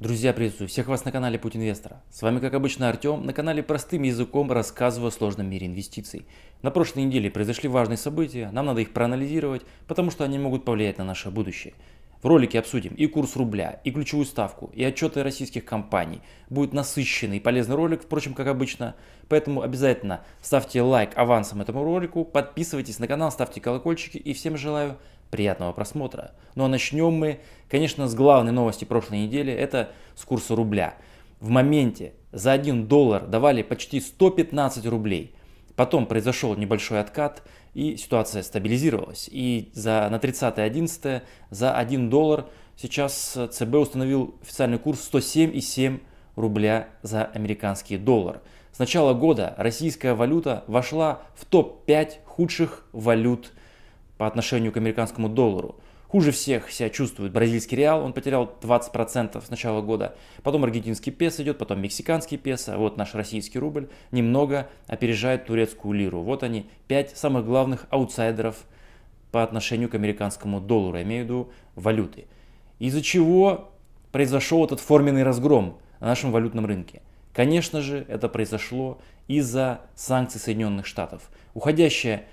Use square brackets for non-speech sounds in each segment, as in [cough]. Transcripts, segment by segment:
Друзья, приветствую всех вас на канале Путь Инвестора. С вами, как обычно, Артем. На канале простым языком рассказываю о сложном мире инвестиций. На прошлой неделе произошли важные события, нам надо их проанализировать, потому что они могут повлиять на наше будущее. В ролике обсудим и курс рубля, и ключевую ставку, и отчеты российских компаний. Будет насыщенный и полезный ролик, впрочем, как обычно. Поэтому обязательно ставьте лайк авансом этому ролику, подписывайтесь на канал, ставьте колокольчики и всем желаю Приятного просмотра. Ну а начнем мы, конечно, с главной новости прошлой недели. Это с курса рубля. В моменте за 1 доллар давали почти 115 рублей. Потом произошел небольшой откат и ситуация стабилизировалась. И за, на 30-11 за 1 доллар сейчас ЦБ установил официальный курс 107,7 рубля за американский доллар. С начала года российская валюта вошла в топ-5 худших валют по отношению к американскому доллару. Хуже всех себя чувствует бразильский реал, он потерял 20% с начала года. Потом аргентинский пес идет, потом мексиканский пес а вот наш российский рубль немного опережает турецкую лиру. Вот они, пять самых главных аутсайдеров по отношению к американскому доллару, я имею в виду валюты. Из-за чего произошел этот форменный разгром на нашем валютном рынке? Конечно же, это произошло из-за санкций Соединенных Штатов. Уходящая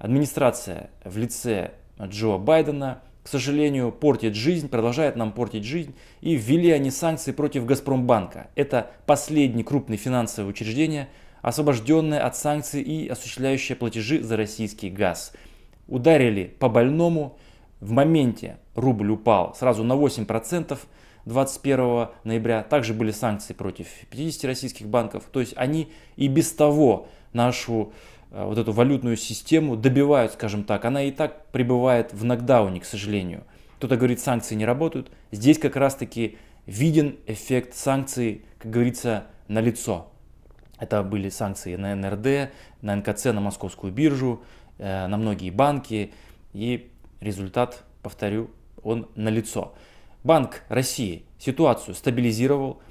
администрация в лице Джо Байдена, к сожалению, портит жизнь, продолжает нам портить жизнь. И ввели они санкции против Газпромбанка. Это последнее крупное финансовое учреждение, освобожденное от санкций и осуществляющее платежи за российский газ. Ударили по больному. В моменте рубль упал сразу на 8%. 21 ноября также были санкции против 50 российских банков. То есть они и без того нашу Э, вот эту валютную систему добивают, скажем так. Она и так пребывает в нокдауне, к сожалению. Кто-то говорит, санкции не работают. Здесь как раз-таки виден эффект санкций, как говорится, на лицо. Это были санкции на НРД, на НКЦ, на Московскую биржу, э, на многие банки. И результат, повторю, он на лицо. Банк России ситуацию стабилизировал,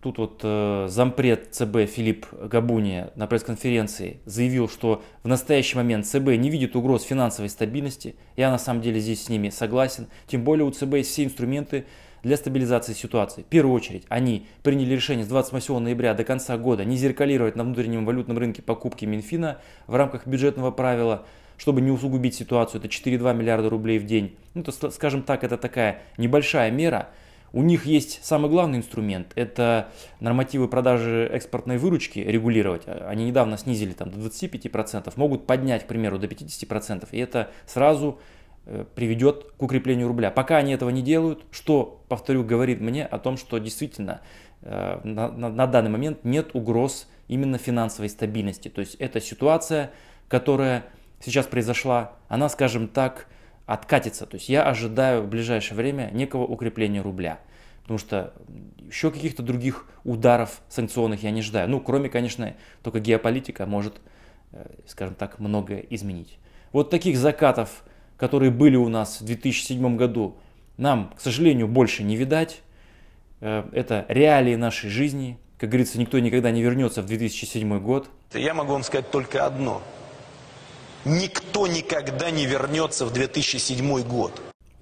Тут вот э, зампред ЦБ Филипп Габуни на пресс-конференции заявил, что в настоящий момент ЦБ не видит угроз финансовой стабильности. Я на самом деле здесь с ними согласен. Тем более у ЦБ есть все инструменты для стабилизации ситуации. В первую очередь, они приняли решение с 28 ноября до конца года не зеркалировать на внутреннем валютном рынке покупки Минфина в рамках бюджетного правила, чтобы не усугубить ситуацию. Это 4,2 миллиарда рублей в день. Ну, то, скажем так, это такая небольшая мера – у них есть самый главный инструмент – это нормативы продажи экспортной выручки регулировать. Они недавно снизили там до 25%, могут поднять, к примеру, до 50%, и это сразу э, приведет к укреплению рубля. Пока они этого не делают, что, повторю, говорит мне о том, что действительно э, на, на, на данный момент нет угроз именно финансовой стабильности. То есть эта ситуация, которая сейчас произошла, она, скажем так, откатится. То есть я ожидаю в ближайшее время некого укрепления рубля. Потому что еще каких-то других ударов санкционных я не ожидаю. Ну, кроме, конечно, только геополитика может, э, скажем так, многое изменить. Вот таких закатов, которые были у нас в 2007 году, нам, к сожалению, больше не видать. Э, это реалии нашей жизни. Как говорится, никто никогда не вернется в 2007 год. Я могу вам сказать только одно никто никогда не вернется в 2007 год.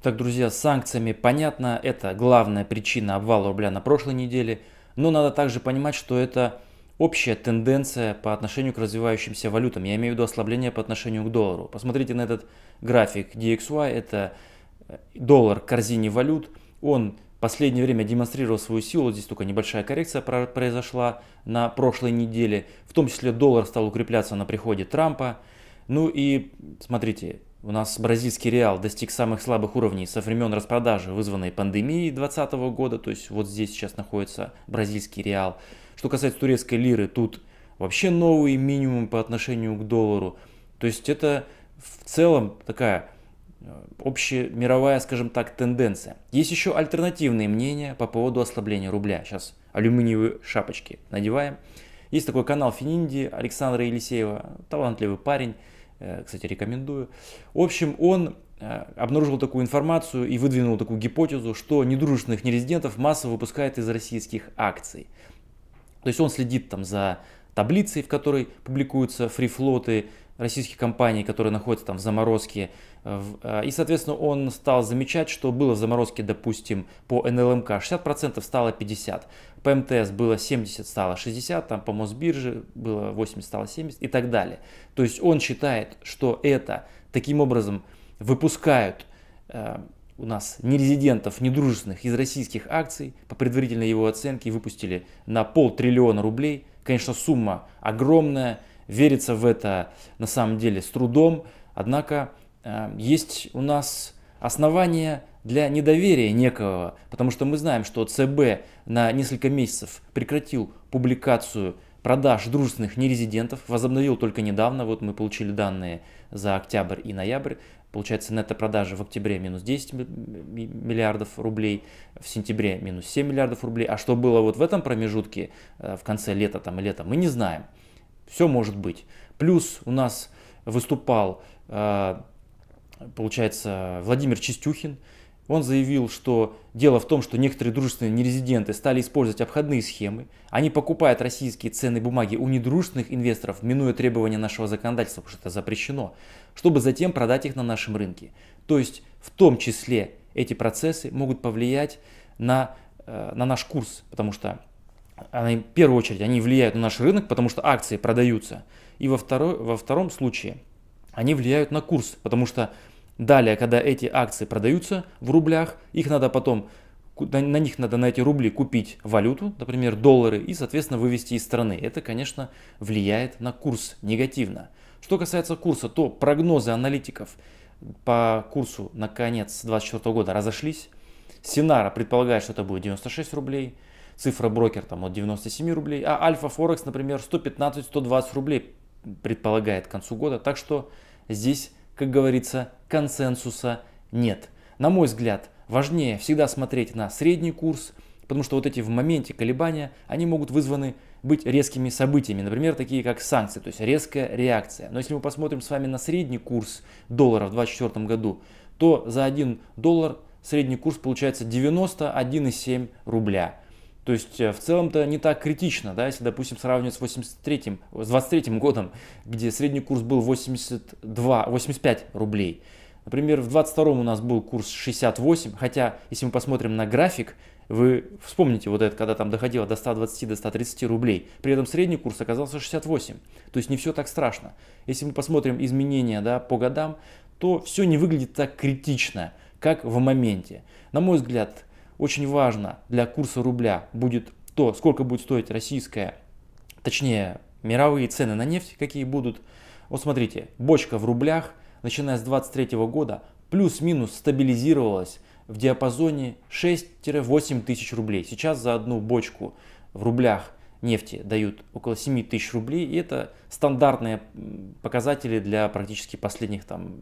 Так, друзья, с санкциями понятно, это главная причина обвала рубля на прошлой неделе, но надо также понимать, что это общая тенденция по отношению к развивающимся валютам. Я имею в виду ослабление по отношению к доллару. Посмотрите на этот график DXY, это э, доллар к корзине валют. Он в последнее время демонстрировал свою силу, здесь только небольшая коррекция произошла на прошлой неделе. В том числе доллар стал укрепляться на приходе Трампа. Ну и смотрите, у нас бразильский реал достиг самых слабых уровней со времен распродажи, вызванной пандемией 2020 года. То есть вот здесь сейчас находится бразильский реал. Что касается турецкой лиры, тут вообще новый минимум по отношению к доллару. То есть это в целом такая э, общемировая, скажем так, тенденция. Есть еще альтернативные мнения по поводу ослабления рубля. Сейчас алюминиевые шапочки надеваем. Есть такой канал Фининди Александра Елисеева, талантливый парень Э, кстати, рекомендую. В общем, он э, обнаружил такую информацию и выдвинул такую гипотезу, что недружественных нерезидентов массово выпускает из российских акций. То есть он следит там за таблицей, в которой публикуются фрифлоты, российских компаний, которые находятся там в заморозке. Э, э, и, соответственно, он стал замечать, что было в заморозке, допустим, по НЛМК 60% стало 50%, по МТС было 70% стало 60%, там по Мосбирже было 80% стало 70% и так далее. То есть он считает, что это таким образом выпускают э, у нас нерезидентов, недружественных из российских акций, по предварительной его оценке выпустили на полтриллиона рублей. Конечно, сумма огромная, верится в это на самом деле с трудом, однако э, есть у нас основания для недоверия некого, потому что мы знаем, что ЦБ на несколько месяцев прекратил публикацию продаж дружественных нерезидентов, возобновил только недавно, вот мы получили данные за октябрь и ноябрь, получается на это продажи в октябре минус 10 миллиардов рублей, в сентябре минус 7 миллиардов рублей, а что было вот в этом промежутке э, в конце лета там и лета, мы не знаем. Все может быть. Плюс у нас выступал, э, получается, Владимир Чистюхин. Он заявил, что дело в том, что некоторые дружественные нерезиденты стали использовать обходные схемы. Они покупают российские ценные бумаги у недружественных инвесторов, минуя требования нашего законодательства, потому что это запрещено, чтобы затем продать их на нашем рынке. То есть в том числе эти процессы могут повлиять на, э, на наш курс, потому что они, в первую очередь, они влияют на наш рынок, потому что акции продаются. И во, второй, во втором случае они влияют на курс, потому что далее, когда эти акции продаются в рублях, их надо потом, на, них надо на эти рубли купить валюту, например, доллары, и, соответственно, вывести из страны. Это, конечно, влияет на курс негативно. Что касается курса, то прогнозы аналитиков по курсу на конец 2024 года разошлись. Синара предполагает, что это будет 96 рублей – цифра брокер там от 97 рублей, а Альфа Форекс, например, 115-120 рублей предполагает к концу года. Так что здесь, как говорится, консенсуса нет. На мой взгляд, важнее всегда смотреть на средний курс, потому что вот эти в моменте колебания, они могут вызваны быть резкими событиями, например, такие как санкции, то есть резкая реакция. Но если мы посмотрим с вами на средний курс доллара в 2024 году, то за 1 доллар средний курс получается 91,7 рубля. То есть э, в целом-то не так критично, да, если, допустим, сравнивать с 83 с 23 годом, где средний курс был 82, 85 рублей. Например, в 22 у нас был курс 68, хотя, если мы посмотрим на график, вы вспомните вот это, когда там доходило до 120, до 130 рублей. При этом средний курс оказался 68. То есть не все так страшно. Если мы посмотрим изменения да, по годам, то все не выглядит так критично, как в моменте. На мой взгляд, очень важно для курса рубля будет то, сколько будет стоить российская, точнее, мировые цены на нефть, какие будут. Вот смотрите, бочка в рублях, начиная с 23 года, плюс-минус стабилизировалась в диапазоне 6-8 тысяч рублей. Сейчас за одну бочку в рублях нефти дают около 7 тысяч рублей, и это стандартные показатели для практически последних там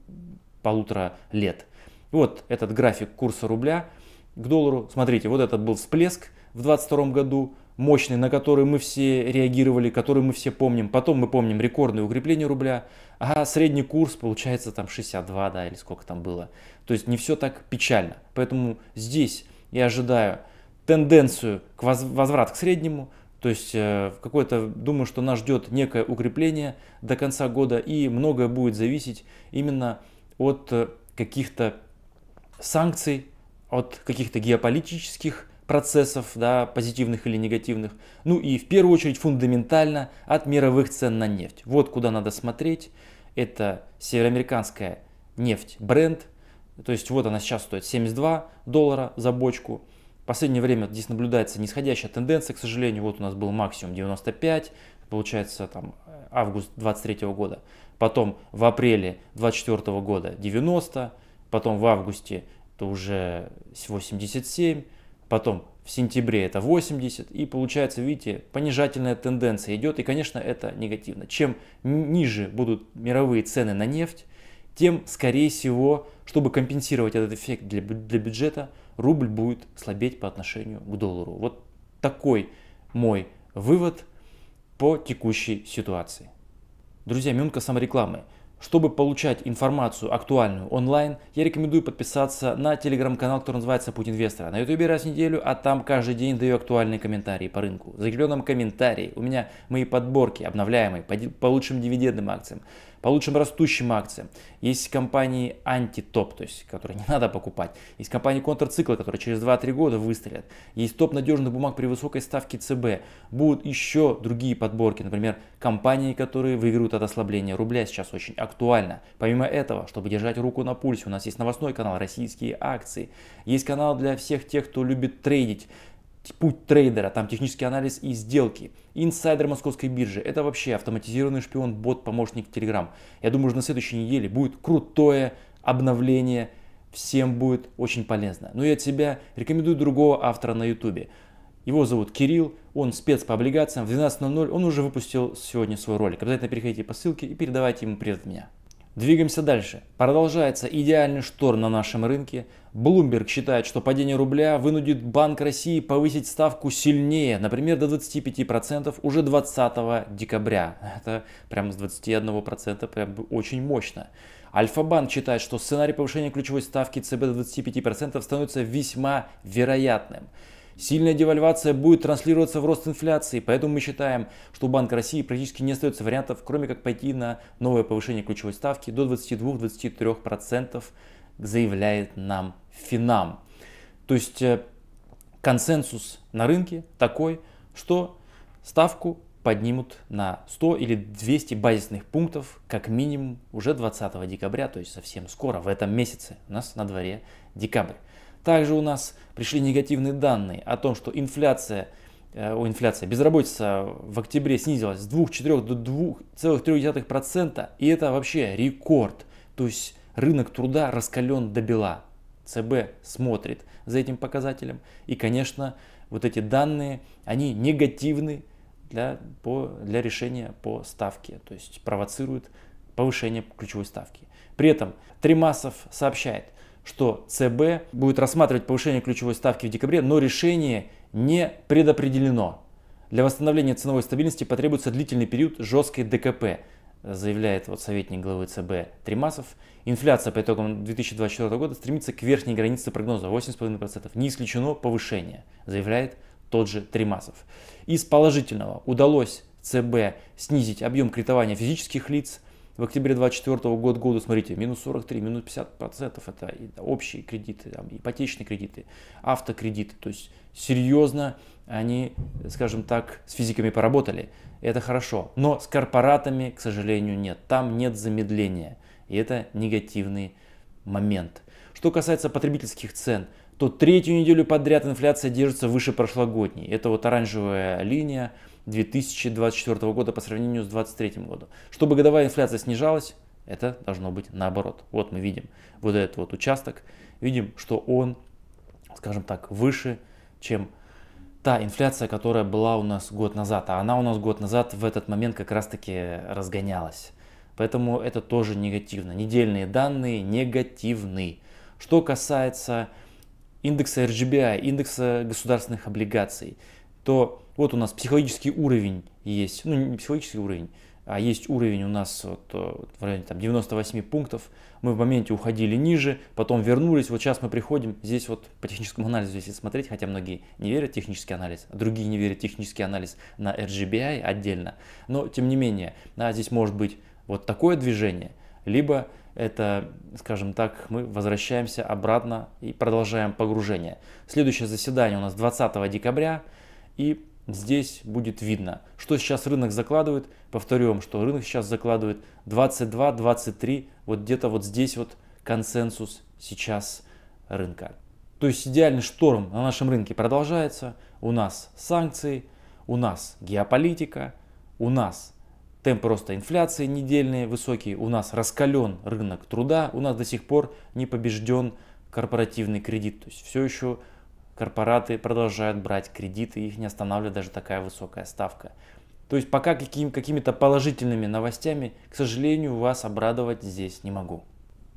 полутора лет. Вот этот график курса рубля – к доллару. Смотрите, вот этот был всплеск в 2022 году, мощный, на который мы все реагировали, который мы все помним. Потом мы помним рекордное укрепление рубля, а средний курс получается там 62, да, или сколько там было. То есть не все так печально. Поэтому здесь я ожидаю тенденцию к возврат к среднему, то есть э, в какой-то, думаю, что нас ждет некое укрепление до конца года, и многое будет зависеть именно от э, каких-то санкций, от каких-то геополитических процессов, да, позитивных или негативных, ну и в первую очередь фундаментально от мировых цен на нефть. Вот куда надо смотреть. Это североамериканская нефть бренд, то есть вот она сейчас стоит 72 доллара за бочку. В последнее время здесь наблюдается нисходящая тенденция, к сожалению. Вот у нас был максимум 95, получается там э, август 23 года. Потом в апреле 24 года 90, потом в августе то уже 87, потом в сентябре это 80, и получается, видите, понижательная тенденция идет, и, конечно, это негативно. Чем ниже будут мировые цены на нефть, тем, скорее всего, чтобы компенсировать этот эффект для, для бюджета, рубль будет слабеть по отношению к доллару. Вот такой мой вывод по текущей ситуации. Друзья, минутка саморекламы. Чтобы получать информацию актуальную онлайн, я рекомендую подписаться на телеграм-канал, который называется «Путь инвестора». На ютубе раз в неделю, а там каждый день даю актуальные комментарии по рынку. В закрепленном комментарии у меня мои подборки обновляемые по, по лучшим дивидендным акциям. По лучшим растущим акциям. Есть компании антитоп, то есть которые не [laughs] надо покупать. Есть компании контрцикла, которые через 2-3 года выстрелят. Есть топ надежных бумаг при высокой ставке ЦБ. Будут еще другие подборки, например, компании, которые выиграют от ослабления рубля, сейчас очень актуально. Помимо этого, чтобы держать руку на пульсе, у нас есть новостной канал «Российские акции». Есть канал для всех тех, кто любит трейдить путь трейдера, там технический анализ и сделки, инсайдер московской биржи, это вообще автоматизированный шпион, бот, помощник Telegram. Я думаю, что на следующей неделе будет крутое обновление, всем будет очень полезно. Ну и от себя рекомендую другого автора на ютубе. Его зовут Кирилл, он спец по облигациям. В 12.00 он уже выпустил сегодня свой ролик. Обязательно переходите по ссылке и передавайте ему привет от меня. Двигаемся дальше. Продолжается идеальный шторм на нашем рынке. Bloomberg считает, что падение рубля вынудит Банк России повысить ставку сильнее, например, до 25% уже 20 декабря. Это прям с 21% прям очень мощно. Альфа-банк считает, что сценарий повышения ключевой ставки ЦБ до 25% становится весьма вероятным. Сильная девальвация будет транслироваться в рост инфляции, поэтому мы считаем, что у Банка России практически не остается вариантов, кроме как пойти на новое повышение ключевой ставки до 22-23%, заявляет нам Финам. То есть э, консенсус на рынке такой, что ставку поднимут на 100 или 200 базисных пунктов как минимум уже 20 декабря, то есть совсем скоро, в этом месяце. У нас на дворе декабрь. Также у нас пришли негативные данные о том, что инфляция, э, о, инфляция, безработица в октябре снизилась с 2,4 до 2,3%, и это вообще рекорд. То есть рынок труда раскален до бела. ЦБ смотрит за этим показателем. И, конечно, вот эти данные, они негативны для, по, для решения по ставке, то есть провоцируют повышение ключевой ставки. При этом Тримасов сообщает, что ЦБ будет рассматривать повышение ключевой ставки в декабре, но решение не предопределено. Для восстановления ценовой стабильности потребуется длительный период жесткой ДКП, заявляет вот советник главы ЦБ Тримасов. Инфляция по итогам 2024 года стремится к верхней границе прогноза 8,5%. Не исключено повышение, заявляет тот же Тримасов. Из положительного удалось ЦБ снизить объем кредитования физических лиц – в октябре 2024 года, года, смотрите, минус 43, минус 50 процентов, это общие кредиты, там, ипотечные кредиты, автокредиты. То есть серьезно они, скажем так, с физиками поработали. Это хорошо. Но с корпоратами, к сожалению, нет. Там нет замедления. И это негативный момент. Что касается потребительских цен, то третью неделю подряд инфляция держится выше прошлогодней. Это вот оранжевая линия – 2024 года по сравнению с 2023 годом. Чтобы годовая инфляция снижалась, это должно быть наоборот. Вот мы видим вот этот вот участок, видим, что он, скажем так, выше, чем та инфляция, которая была у нас год назад, а она у нас год назад в этот момент как раз-таки разгонялась. Поэтому это тоже негативно. Недельные данные негативны. Что касается индекса RGBI, индекса государственных облигаций, то вот у нас психологический уровень есть, ну не психологический уровень, а есть уровень у нас вот, э, в районе там, 98 пунктов, мы в моменте уходили ниже, потом вернулись, вот сейчас мы приходим, здесь вот по техническому анализу, если смотреть, хотя многие не верят в технический анализ, а другие не верят в технический анализ на RGBI отдельно, но тем не менее, да, здесь может быть вот такое движение, либо это, скажем так, мы возвращаемся обратно и продолжаем погружение. Следующее заседание у нас 20 декабря, и здесь будет видно, что сейчас рынок закладывает. Повторю вам, что рынок сейчас закладывает 22, 23, вот где-то вот здесь вот консенсус сейчас рынка. То есть идеальный шторм на нашем рынке продолжается. У нас санкции, у нас геополитика, у нас темп роста инфляции недельные высокие, у нас раскален рынок труда, у нас до сих пор не побежден корпоративный кредит. То есть все еще корпораты продолжают брать кредиты, их не останавливает даже такая высокая ставка. То есть пока каким, какими-то положительными новостями, к сожалению, вас обрадовать здесь не могу.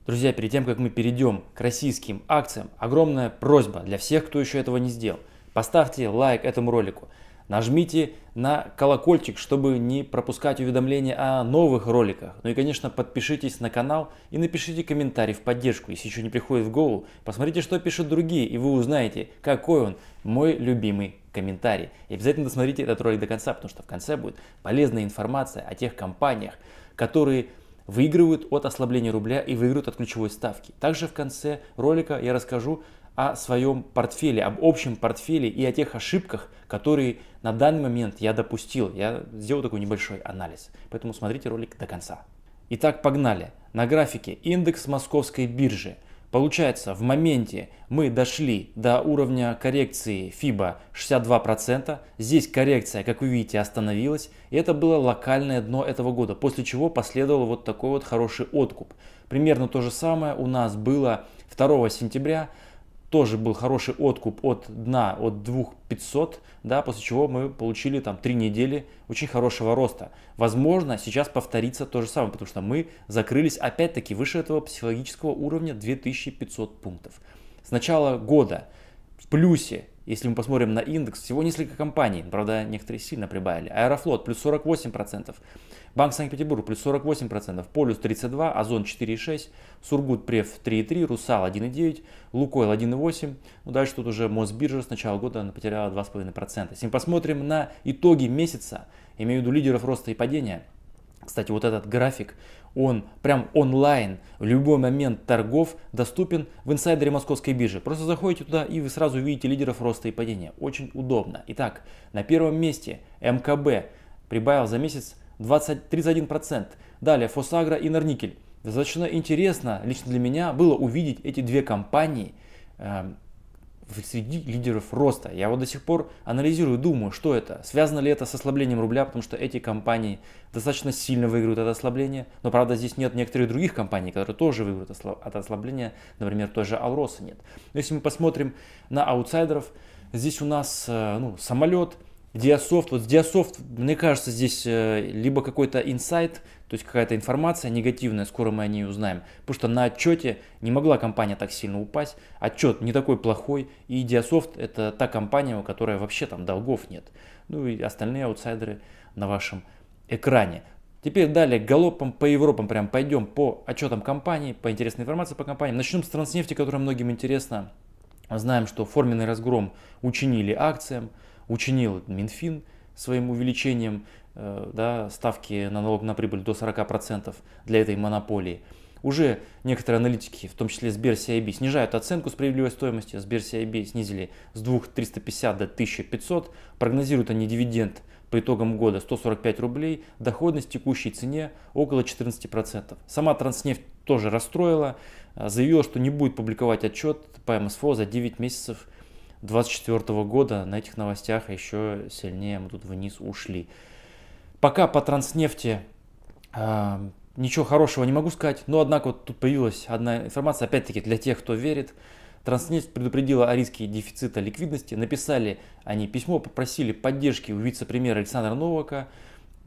Друзья, перед тем, как мы перейдем к российским акциям, огромная просьба для всех, кто еще этого не сделал. Поставьте лайк этому ролику. Нажмите на колокольчик, чтобы не пропускать уведомления о новых роликах. Ну и, конечно, подпишитесь на канал и напишите комментарий в поддержку. Если еще не приходит в голову, посмотрите, что пишут другие, и вы узнаете, какой он мой любимый комментарий. И обязательно досмотрите этот ролик до конца, потому что в конце будет полезная информация о тех компаниях, которые выигрывают от ослабления рубля и выигрывают от ключевой ставки. Также в конце ролика я расскажу, о своем портфеле, об общем портфеле и о тех ошибках, которые на данный момент я допустил. Я сделал такой небольшой анализ. Поэтому смотрите ролик до конца. Итак, погнали. На графике индекс московской биржи. Получается, в моменте мы дошли до уровня коррекции FIBA 62%. Здесь коррекция, как вы видите, остановилась. И это было локальное дно этого года, после чего последовал вот такой вот хороший откуп. Примерно то же самое у нас было 2 сентября тоже был хороший откуп от дна от 2500, да, после чего мы получили там 3 недели очень хорошего роста. Возможно, сейчас повторится то же самое, потому что мы закрылись опять-таки выше этого психологического уровня 2500 пунктов. С начала года в плюсе если мы посмотрим на индекс, всего несколько компаний, правда, некоторые сильно прибавили. Аэрофлот плюс 48%, Банк Санкт-Петербург плюс 48%, Полюс 32%, Озон 4,6%, Сургут Преф 3,3%, Русал 1,9%, Лукойл 1,8%. Ну, дальше тут уже Мосбиржа с начала года потеряла 2,5%. Если мы посмотрим на итоги месяца, имею в виду лидеров роста и падения – кстати, вот этот график, он прям онлайн, в любой момент торгов доступен в инсайдере московской биржи. Просто заходите туда и вы сразу видите лидеров роста и падения. Очень удобно. Итак, на первом месте МКБ прибавил за месяц 20, 31%. Далее Фосагра и Норникель. Достаточно интересно лично для меня было увидеть эти две компании эм, среди лидеров роста. Я вот до сих пор анализирую, думаю, что это. Связано ли это с ослаблением рубля, потому что эти компании достаточно сильно выиграют от ослабления. Но, правда, здесь нет некоторых других компаний, которые тоже выиграют от ослабления. Например, той же Алроса нет. Но если мы посмотрим на аутсайдеров, здесь у нас э, ну, самолет – Диасофт, вот Диасофт, мне кажется, здесь э, либо какой-то инсайт, то есть какая-то информация негативная, скоро мы о ней узнаем. Потому что на отчете не могла компания так сильно упасть, отчет не такой плохой, и Диасофт это та компания, у которой вообще там долгов нет. Ну и остальные аутсайдеры на вашем экране. Теперь далее галопом по Европам прям пойдем по отчетам компаний, по интересной информации по компаниям. Начнем с транснефти, которая многим интересна. Знаем, что форменный разгром учинили акциям учинил Минфин своим увеличением э, да, ставки на налог на прибыль до 40% для этой монополии. Уже некоторые аналитики, в том числе Сбер CIB, снижают оценку справедливой стоимости. Сбер CIB снизили с 2350 до 1500. Прогнозируют они дивиденд по итогам года 145 рублей, доходность текущей цене около 14%. Сама Транснефть тоже расстроила, э, заявила, что не будет публиковать отчет по МСФО за 9 месяцев 2024 года на этих новостях еще сильнее мы тут вниз ушли. Пока по транснефти э, ничего хорошего не могу сказать, но однако вот тут появилась одна информация, опять-таки для тех, кто верит. Транснефть предупредила о риске дефицита ликвидности. Написали они письмо, попросили поддержки у вице-премьера Александра Новака.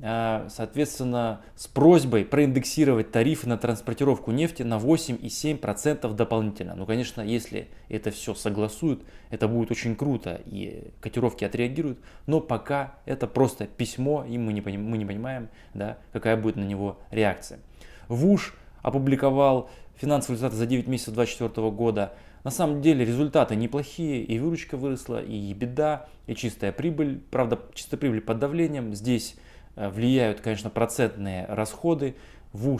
А, соответственно, с просьбой проиндексировать тарифы на транспортировку нефти на 8,7% дополнительно. Ну, конечно, если это все согласуют, это будет очень круто и котировки отреагируют, но пока это просто письмо, и мы не, поним, мы не понимаем, да, какая будет на него реакция. ВУШ опубликовал финансовые результаты за 9 месяцев 2024 года. На самом деле результаты неплохие, и выручка выросла, и беда, и чистая прибыль. Правда, чистая прибыль под давлением. Здесь Э, влияют, конечно, процентные расходы. В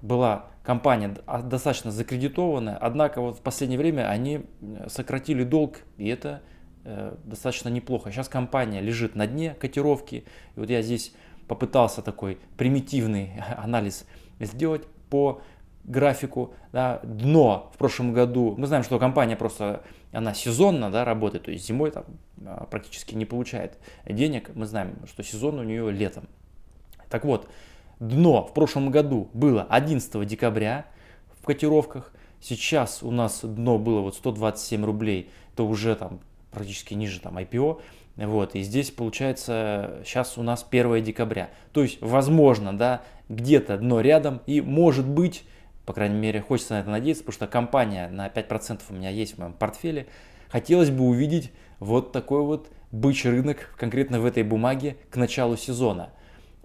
была компания а, достаточно закредитованная, однако вот в последнее время они э, сократили долг, и это э, достаточно неплохо. Сейчас компания лежит на дне котировки, и вот я здесь попытался такой примитивный [laughs] анализ сделать по графику. Да, дно в прошлом году, мы знаем, что компания просто она сезонно да, работает, то есть зимой там а, практически не получает денег. Мы знаем, что сезон у нее летом. Так вот, дно в прошлом году было 11 декабря в котировках. Сейчас у нас дно было вот 127 рублей, то уже там практически ниже там IPO. Вот, и здесь получается, сейчас у нас 1 декабря. То есть, возможно, да, где-то дно рядом и может быть по крайней мере, хочется на это надеяться, потому что компания на 5% у меня есть в моем портфеле. Хотелось бы увидеть вот такой вот бычий рынок конкретно в этой бумаге к началу сезона.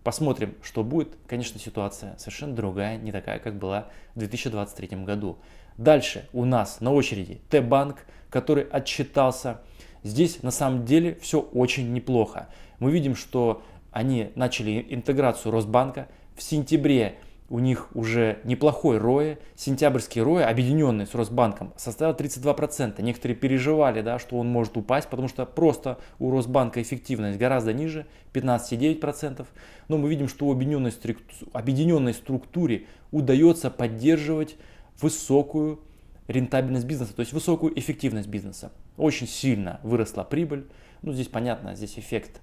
Посмотрим, что будет. Конечно, ситуация совершенно другая, не такая, как была в 2023 году. Дальше у нас на очереди Т-банк, который отчитался. Здесь на самом деле все очень неплохо. Мы видим, что они начали интеграцию Росбанка. В сентябре у них уже неплохой рои. Сентябрьский рои, объединенный с Росбанком, составил 32%. Некоторые переживали, да, что он может упасть, потому что просто у Росбанка эффективность гораздо ниже, 15,9%. Но мы видим, что в объединенной, структуре, объединенной структуре удается поддерживать высокую рентабельность бизнеса, то есть высокую эффективность бизнеса. Очень сильно выросла прибыль. Ну, здесь понятно, здесь эффект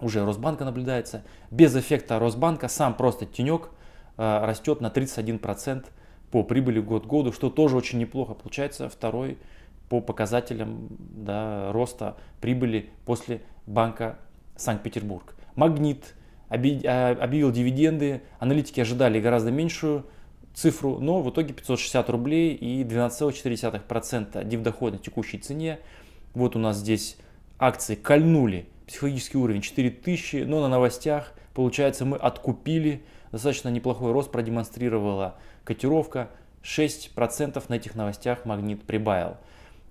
уже Росбанка наблюдается. Без эффекта Росбанка сам просто тенек – Э, растет на 31% по прибыли год году, что тоже очень неплохо. Получается второй по показателям да, роста прибыли после банка Санкт-Петербург. Магнит э, объявил дивиденды, аналитики ожидали гораздо меньшую цифру, но в итоге 560 рублей и 12,4% дивдохода на текущей цене. Вот у нас здесь акции кольнули психологический уровень 4000, но на новостях, получается, мы откупили достаточно неплохой рост продемонстрировала котировка. 6% на этих новостях магнит прибавил.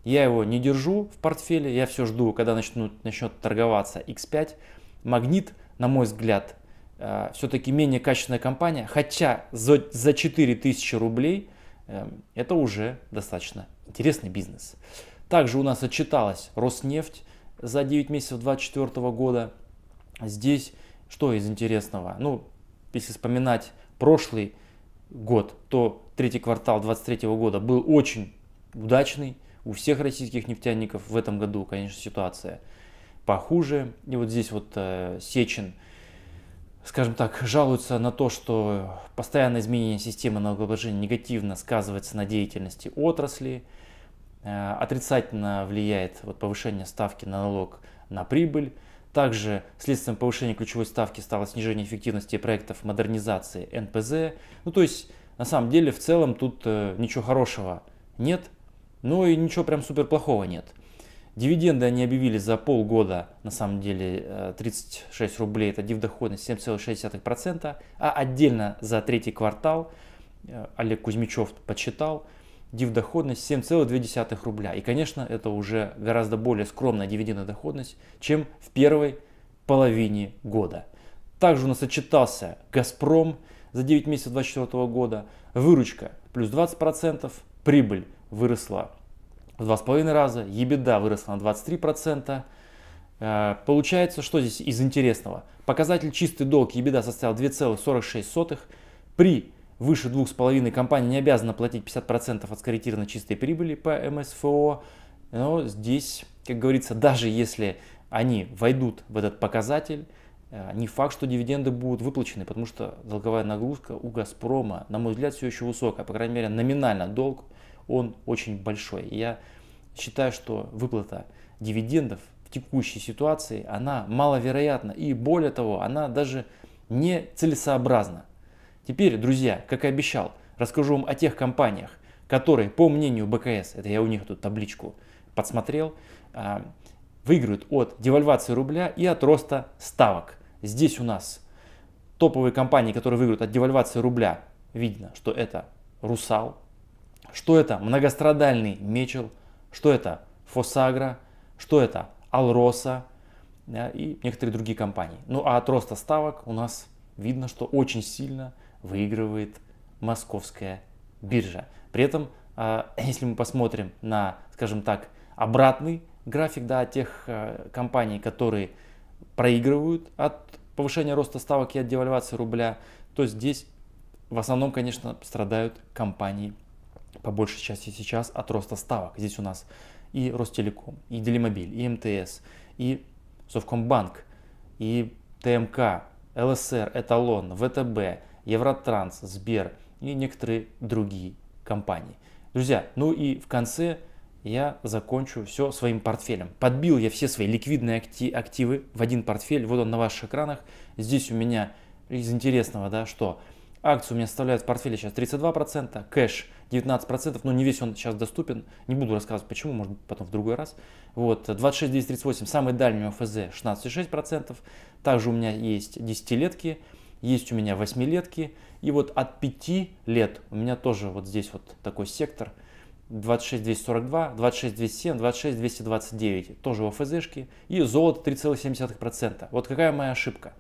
Я его не держу в портфеле, я все жду, когда начнут, начнет торговаться X5. Магнит, на мой взгляд, э, все-таки менее качественная компания, хотя за, за 4000 рублей э, это уже достаточно интересный бизнес. Также у нас отчиталась Роснефть за 9 месяцев 2024 года. Здесь что из интересного? Ну, если вспоминать прошлый год, то третий квартал 2023 года был очень удачный у всех российских нефтяников. В этом году, конечно, ситуация похуже. И вот здесь вот э, Сечин, скажем так, жалуется на то, что постоянное изменение системы налогообложения негативно сказывается на деятельности отрасли, э, отрицательно влияет вот, повышение ставки на налог на прибыль, также следствием повышения ключевой ставки стало снижение эффективности проектов модернизации НПЗ. Ну то есть на самом деле в целом тут э, ничего хорошего нет, но и ничего прям супер плохого нет. Дивиденды они объявили за полгода, на самом деле 36 э, рублей, это дивдоходность 7,6%, а отдельно за третий квартал э, Олег Кузьмичев подсчитал – дивдоходность 7,2 рубля. И, конечно, это уже гораздо более скромная дивидендная доходность, чем в первой половине года. Также у нас отчитался «Газпром» за 9 месяцев 2024 года. Выручка плюс 20%, прибыль выросла в 2,5 раза, ебеда выросла на 23%. Э, получается, что здесь из интересного? Показатель чистый долг ебеда составил 2,46 при выше 2,5 компания не обязана платить 50% от скорректированной чистой прибыли по МСФО. Но здесь, как говорится, даже если они войдут в этот показатель, э, не факт, что дивиденды будут выплачены, потому что долговая нагрузка у «Газпрома», на мой взгляд, все еще высокая. По крайней мере, номинально долг, он очень большой. я считаю, что выплата дивидендов в текущей ситуации, она маловероятна. И более того, она даже не целесообразна. Теперь, друзья, как и обещал, расскажу вам о тех компаниях, которые, по мнению БКС, это я у них тут табличку подсмотрел, а, выиграют от девальвации рубля и от роста ставок. Здесь у нас топовые компании, которые выиграют от девальвации рубля, видно, что это Русал, что это многострадальный Мечел, что это Фосагра, что это Алроса да, и некоторые другие компании. Ну а от роста ставок у нас видно, что очень сильно выигрывает московская биржа. При этом, а, [laughs] если мы посмотрим на, скажем так, обратный график да, тех а, компаний, которые проигрывают от повышения роста ставок и от девальвации рубля, то здесь в основном, конечно, страдают компании по большей части сейчас от роста ставок. Здесь у нас и Ростелеком, и Делимобиль, и МТС, и Совкомбанк, и ТМК, ЛСР, Эталон, ВТБ, Евротранс, Сбер и некоторые другие компании. Друзья, ну и в конце я закончу все своим портфелем. Подбил я все свои ликвидные активы в один портфель. Вот он на ваших экранах. Здесь у меня из интересного, да, что акции у меня составляют в портфеле сейчас 32%, кэш 19%, но ну, не весь он сейчас доступен. Не буду рассказывать почему, может потом в другой раз. Вот, 26, 26,238, самый дальний ОФЗ 16,6%. Также у меня есть десятилетки. летки есть у меня восьмилетки. И вот от 5 лет у меня тоже вот здесь вот такой сектор. 26242, 26207, 26229, тоже ОФЗшки. И золото 3,7%. Вот какая моя ошибка?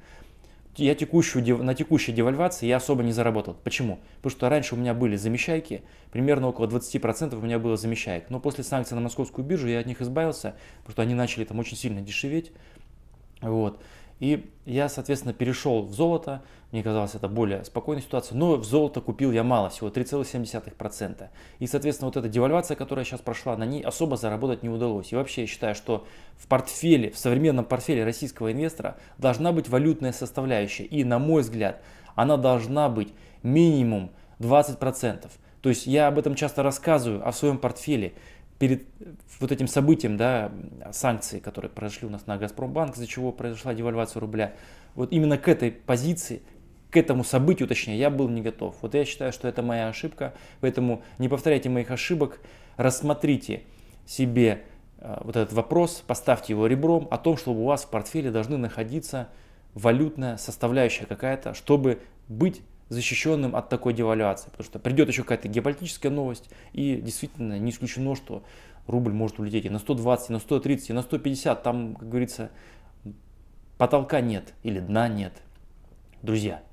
я текущую, на текущей девальвации я особо не заработал. Почему? Потому что раньше у меня были замещайки, примерно около 20% у меня было замещаек. Но после санкций на московскую биржу я от них избавился, потому что они начали там очень сильно дешеветь. Вот. И я, соответственно, перешел в золото. Мне казалось, это более спокойная ситуация. Но в золото купил я мало, всего 3,7%. И, соответственно, вот эта девальвация, которая сейчас прошла, на ней особо заработать не удалось. И вообще я считаю, что в портфеле, в современном портфеле российского инвестора должна быть валютная составляющая. И, на мой взгляд, она должна быть минимум 20%. То есть я об этом часто рассказываю, о а своем портфеле перед вот этим событием, да, санкции, которые произошли у нас на Газпромбанк, из-за чего произошла девальвация рубля, вот именно к этой позиции, к этому событию, точнее, я был не готов. Вот я считаю, что это моя ошибка, поэтому не повторяйте моих ошибок, рассмотрите себе э, вот этот вопрос, поставьте его ребром о том, чтобы у вас в портфеле должны находиться валютная составляющая какая-то, чтобы быть защищенным от такой девальвации, потому что придет еще какая-то геополитическая новость, и действительно не исключено, что рубль может улететь и на 120, и на 130, и на 150, там, как говорится, потолка нет или дна нет. Друзья,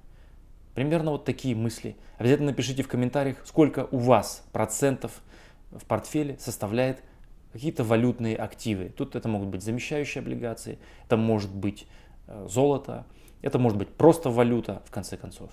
примерно вот такие мысли. Обязательно напишите в комментариях, сколько у вас процентов в портфеле составляет какие-то валютные активы. Тут это могут быть замещающие облигации, это может быть э, золото, это может быть просто валюта, в конце концов.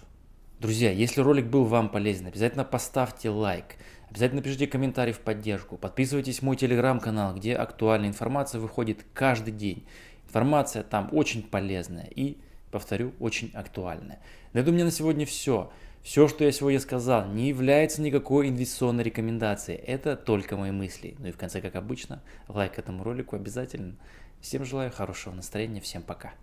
Друзья, если ролик был вам полезен, обязательно поставьте лайк. Обязательно пишите комментарий в поддержку. Подписывайтесь в мой телеграм-канал, где актуальная информация выходит каждый день. Информация там очень полезная и, повторю, очень актуальная. На этом у меня на сегодня все. Все, что я сегодня сказал, не является никакой инвестиционной рекомендацией. Это только мои мысли. Ну и в конце, как обычно, лайк этому ролику обязательно. Всем желаю хорошего настроения, всем пока.